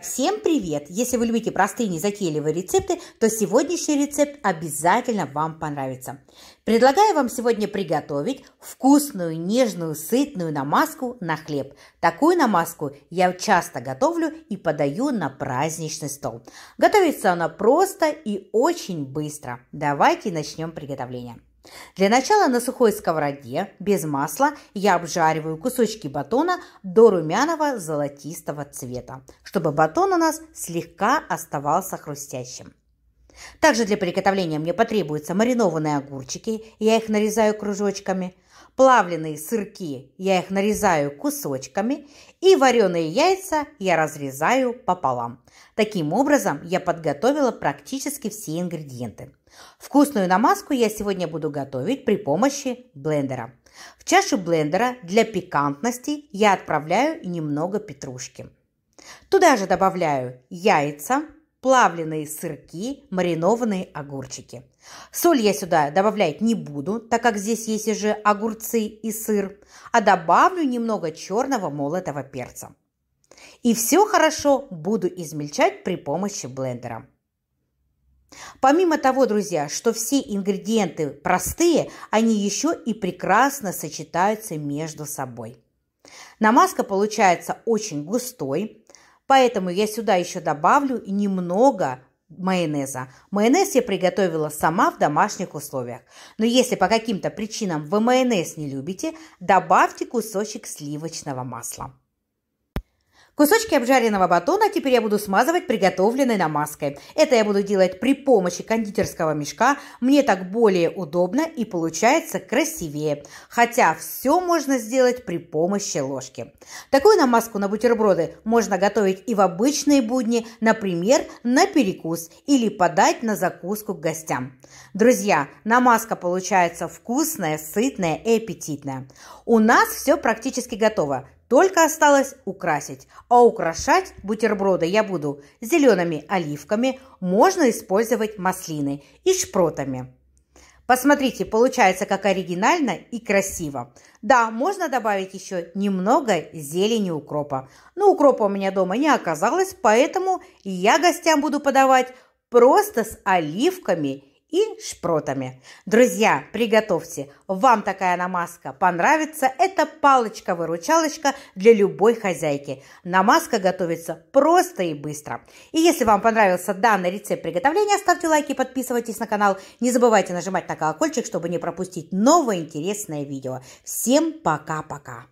Всем привет! Если вы любите простые незакейливые рецепты, то сегодняшний рецепт обязательно вам понравится. Предлагаю вам сегодня приготовить вкусную, нежную, сытную намазку на хлеб. Такую намазку я часто готовлю и подаю на праздничный стол. Готовится она просто и очень быстро. Давайте начнем приготовление. Для начала на сухой сковороде без масла я обжариваю кусочки батона до румяного золотистого цвета, чтобы батон у нас слегка оставался хрустящим. Также для приготовления мне потребуются маринованные огурчики, я их нарезаю кружочками, плавленые сырки, я их нарезаю кусочками, и вареные яйца я разрезаю пополам. Таким образом, я подготовила практически все ингредиенты. Вкусную намазку я сегодня буду готовить при помощи блендера. В чашу блендера для пикантности я отправляю немного петрушки. Туда же добавляю яйца – плавленые сырки, маринованные огурчики. Соль я сюда добавлять не буду, так как здесь есть уже огурцы и сыр, а добавлю немного черного молотого перца. И все хорошо буду измельчать при помощи блендера. Помимо того, друзья, что все ингредиенты простые, они еще и прекрасно сочетаются между собой. Намазка получается очень густой, Поэтому я сюда еще добавлю немного майонеза. Майонез я приготовила сама в домашних условиях. Но если по каким-то причинам вы майонез не любите, добавьте кусочек сливочного масла. Кусочки обжаренного батона теперь я буду смазывать приготовленной намазкой. Это я буду делать при помощи кондитерского мешка. Мне так более удобно и получается красивее. Хотя все можно сделать при помощи ложки. Такую намазку на бутерброды можно готовить и в обычные будни, например, на перекус или подать на закуску к гостям. Друзья, намазка получается вкусная, сытная и аппетитная. У нас все практически готово. Только осталось украсить. А украшать бутерброды я буду зелеными оливками, можно использовать маслины и шпротами. Посмотрите, получается как оригинально и красиво. Да, можно добавить еще немного зелени укропа. Но укропа у меня дома не оказалось, поэтому я гостям буду подавать просто с оливками и шпротами. Друзья, приготовьте, вам такая намазка понравится. Это палочка-выручалочка для любой хозяйки. Намазка готовится просто и быстро. И если вам понравился данный рецепт приготовления, ставьте лайки, подписывайтесь на канал. Не забывайте нажимать на колокольчик, чтобы не пропустить новое интересное видео. Всем пока-пока!